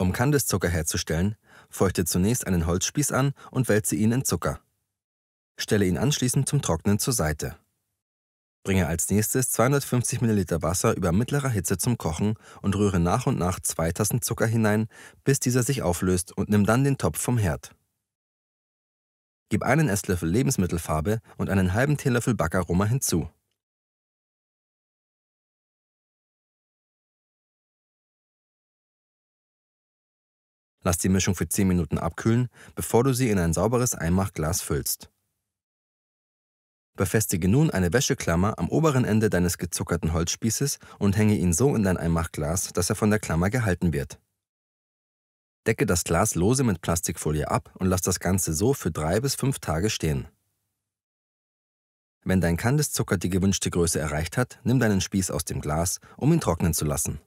Um Kandiszucker herzustellen, feuchte zunächst einen Holzspieß an und wälze ihn in Zucker. Stelle ihn anschließend zum Trocknen zur Seite. Bringe als nächstes 250 ml Wasser über mittlerer Hitze zum Kochen und rühre nach und nach zwei Tassen Zucker hinein, bis dieser sich auflöst und nimm dann den Topf vom Herd. Gib einen Esslöffel Lebensmittelfarbe und einen halben Teelöffel Backaroma hinzu. Lass die Mischung für 10 Minuten abkühlen, bevor du sie in ein sauberes Einmachglas füllst. Befestige nun eine Wäscheklammer am oberen Ende deines gezuckerten Holzspießes und hänge ihn so in dein Einmachglas, dass er von der Klammer gehalten wird. Decke das Glas lose mit Plastikfolie ab und lass das Ganze so für 3 bis fünf Tage stehen. Wenn dein Kandiszucker die gewünschte Größe erreicht hat, nimm deinen Spieß aus dem Glas, um ihn trocknen zu lassen.